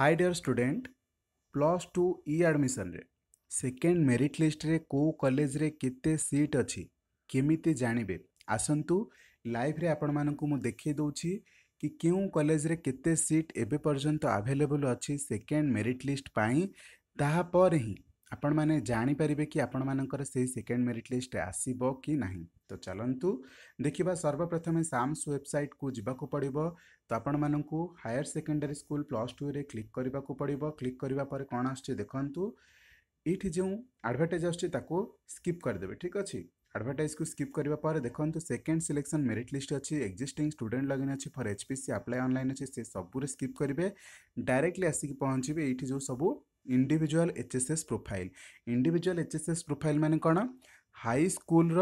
High dear student plus two इ admission second merit list रे को कॉलेज रे केते सीट अच्छी केमी जानवे आसतु लाइफ देखे दूची कि क्यों कॉलेज रे केते सीट एबे पर्यंत अवेलेबल अच्छी सेकेंड मेरीट लिस्ट पर ही ଆପଣମାନେ ଜାଣିପାରିବେ କି ଆପଣମାନଙ୍କର ସେହି ସେକେଣ୍ଡ ମେରିଟ୍ ଲିଷ୍ଟ ଆସିବ କି ନାହିଁ ତ ଚାଲନ୍ତୁ ଦେଖିବା ସର୍ବପ୍ରଥମେ ସାମ୍ସ ୱେବସାଇଟ୍କୁ ଯିବାକୁ ପଡ଼ିବ ତ ଆପଣମାନଙ୍କୁ ହାୟର ସେକେଣ୍ଡାରୀ ସ୍କୁଲ ପ୍ଲସ୍ ଟୁରେ କ୍ଲିକ୍ କରିବାକୁ ପଡ଼ିବ କ୍ଲିକ୍ କରିବା ପରେ କ'ଣ ଆସୁଛି ଦେଖନ୍ତୁ ଏଇଠି ଯେଉଁ ଆଡ଼ଭର୍ଟାଇଜ୍ ଆସୁଛି ତାକୁ ସ୍କିପ୍ କରିଦେବେ ଠିକ୍ ଅଛି ଆଡ଼ଭର୍ଟାଇଜ୍କୁ ସ୍କିପ୍ କରିବା ପରେ ଦେଖନ୍ତୁ ସେକେଣ୍ଡ ସିଲେକ୍ସନ୍ ମେରିଟ୍ ଲିଷ୍ଟ ଅଛି ଏକ୍ଜିଷ୍ଟିଂ ଷ୍ଟୁଡେଣ୍ଟ ଲଗିନ୍ ଅଛି for H P C apply online ଅଛି ସେ ସବୁରେ ସ୍କିପ୍ କରିବେ ଡାଇରେକ୍ଟଲି ଆସିକି ପହଞ୍ଚିବେ ଏଇଠି ଯେଉଁ ସବୁ individual H S S profile individual H S S profile मैंने कौन हाई स्कूल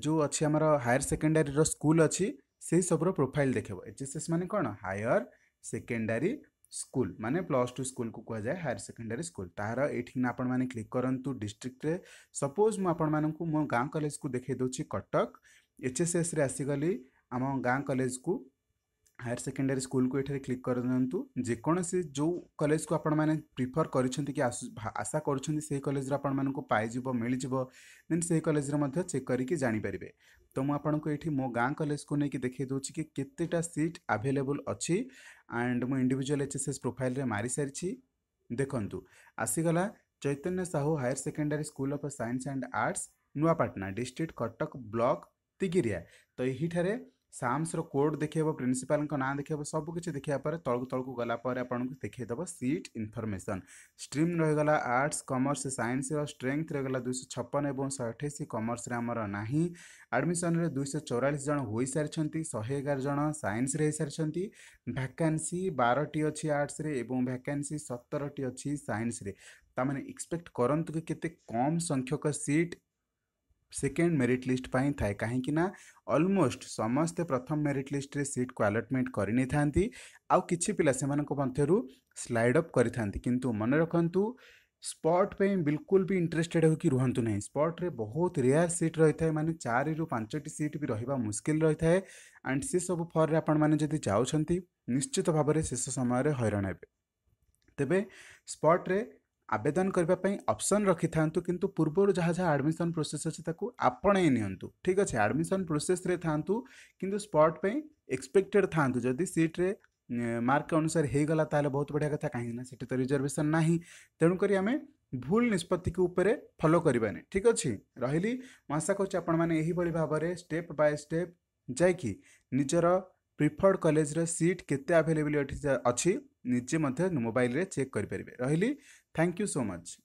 जो अच्छी आम हायर सेकेंडारी स्कूल अच्छी से सब प्रोफाइल देख एच एस एस मान कौन हायर सेकेंडारी स्कूल माने प्लस टू स्कूल को कहा जाए हायर सेकेंडारी स्कूल तहार एठिका आपण मैंने क्लिक करूँ डिस्ट्रिक्ट सपोज मुझक मो गाँ कलेज को देखे दूँ कटक एच एस एस रे आसीगली आम गाँ कलेज को हायर सेकेंडरी स्कूल को ये क्लिक कर दिंतु जेकोसी जो कलेज को आपण मैंने प्रिफर कर आशा करलेज आपज मिल जाव दे कलेज चेक करके जापर तो मुझको ये मो गाँ कलेज को लेकिन देखे दूसरी कि केतटा सीट आभेलेबुल अच्छी एंड मो individual H S S profile मारी सारी देखु आसीगला Chaitanya Sahu higher secondary school of science and arts Nuapatna district Cuttack block Tigiri तो यही ସାମ୍ସର କୋଡ଼୍ ଦେଖେଇବ ପ୍ରିନ୍ସିପାଲଙ୍କ ନାଁ ଦେଖେଇବ ସବୁକିଛି ଦେଖେଇବା ପରେ ତଳକୁ ତଳକୁ ଗଲା ପରେ ଆପଣଙ୍କୁ ଦେଖେଇଦେବ ସିଟ୍ ଇନଫର୍ମେସନ୍ ଷ୍ଟ୍ରିମ୍ ରହିଗଲା ଆର୍ଟ୍ସ କମର୍ସ ସାଇନ୍ସର ଷ୍ଟ୍ରେଙ୍ଗଥ୍ ରହିଗଲା ଦୁଇଶହ ଛପନ ଏବଂ ଶହେ ଅଠେଇଶ କମର୍ସରେ ଆମର ନାହିଁ ଆଡ଼ମିସନ୍ରେ ଦୁଇଶହ ଚଉରାଳିଶ ଜଣ ହୋଇସାରିଛନ୍ତି ଶହେ ଏଗାର ଜଣ ସାଇନ୍ସରେ ହୋଇସାରିଛନ୍ତି ଭ୍ୟାକାନ୍ସି ବାରଟି ଅଛି ଆର୍ଟ୍ସରେ ଏବଂ ଭ୍ୟାକାନ୍ସି ସତରଟି ଅଛି ସାଇନ୍ସରେ ତାମାନେ ଏକ୍ସପେକ୍ଟ କରନ୍ତୁ କି କେତେ କମ୍ ସଂଖ୍ୟକ ସିଟ୍ सेकेंड मेरीट लिस्ट पर थाए कहीं अलमोस्ट समस्ते प्रथम मेरीट लिस्ट रे सीट को आलटमेंट करनी आउ कि पिला से मध्यु स्लडअप करूँ मन रखु स्पॉट पे बिल्कुल भी इंटरेस्टेड हो कि रुहतु ना स्पॉट रे बहुत रेयर सीट रही था मानते चार पांचटी सीट भी रहा मुस्किल रही है एंड से सब फर्रे आपड़ी जाऊँच निश्चित भाव शेष समय हईरण हईरा तेब स्पट्रे आवेदन करने अप्सन रखी था कि पूर्व जहाँ जहाँ आडमिशन प्रोसेस अच्छे आपण नि ठीक प्रोसेस था कि स्पट पर एक्सपेक्टेड था जदि सीट्रे मार्क अनुसार होगा तो बहुत बढ़िया कथा कहीं तो रिजर्वेशन ना तेणुक आम भूल निष्पत्ति फलो करवानी ठीक अच्छे रही आशा करे भाव स्टेप बाय स्टेप जाकिजर प्रिफर्ड कलेज सीट केवेलेबिल अच्छी निजे मोबाइल चेक करें रही Thank you so much.